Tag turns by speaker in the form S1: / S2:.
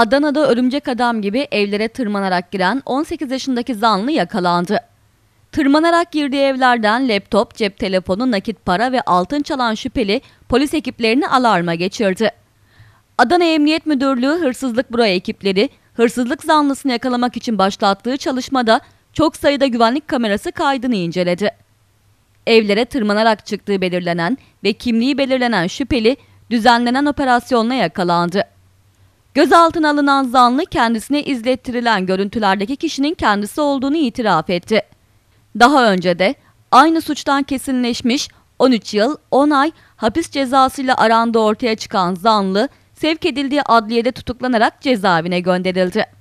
S1: Adana'da örümcek adam gibi evlere tırmanarak giren 18 yaşındaki zanlı yakalandı. Tırmanarak girdiği evlerden laptop, cep telefonu, nakit para ve altın çalan şüpheli polis ekiplerini alarma geçirdi. Adana Emniyet Müdürlüğü Hırsızlık Büro ekipleri hırsızlık zanlısını yakalamak için başlattığı çalışmada çok sayıda güvenlik kamerası kaydını inceledi. Evlere tırmanarak çıktığı belirlenen ve kimliği belirlenen şüpheli düzenlenen operasyonla yakalandı. Gözaltına alınan zanlı kendisine izlettirilen görüntülerdeki kişinin kendisi olduğunu itiraf etti. Daha önce de aynı suçtan kesinleşmiş 13 yıl 10 ay hapis cezasıyla aranda ortaya çıkan zanlı sevk edildiği adliyede tutuklanarak cezaevine gönderildi.